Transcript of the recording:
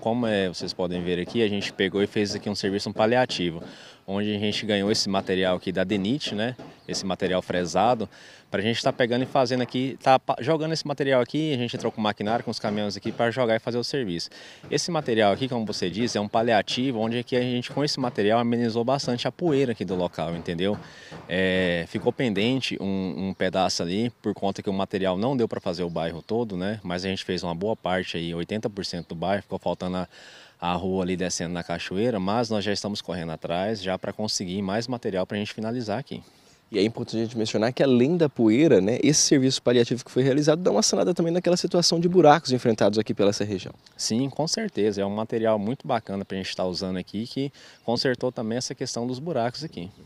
Como é, vocês podem ver aqui, a gente pegou e fez aqui um serviço um paliativo, onde a gente ganhou esse material aqui da Denit, né? esse material fresado, para a gente estar tá pegando e fazendo aqui, tá jogando esse material aqui, a gente entrou com maquinário, com os caminhões aqui para jogar e fazer o serviço. Esse material aqui, como você disse, é um paliativo, onde aqui é a gente com esse material amenizou bastante a poeira aqui do local, entendeu? É, ficou pendente um, um pedaço ali, por conta que o material não deu para fazer o bairro todo, né? Mas a gente fez uma boa parte aí, 80% do bairro, ficou faltando a a rua ali descendo na cachoeira, mas nós já estamos correndo atrás já para conseguir mais material para a gente finalizar aqui. E é importante a gente mencionar que além da poeira, né, esse serviço paliativo que foi realizado dá uma sanada também naquela situação de buracos enfrentados aqui pela essa região. Sim, com certeza. É um material muito bacana para a gente estar tá usando aqui que consertou também essa questão dos buracos aqui.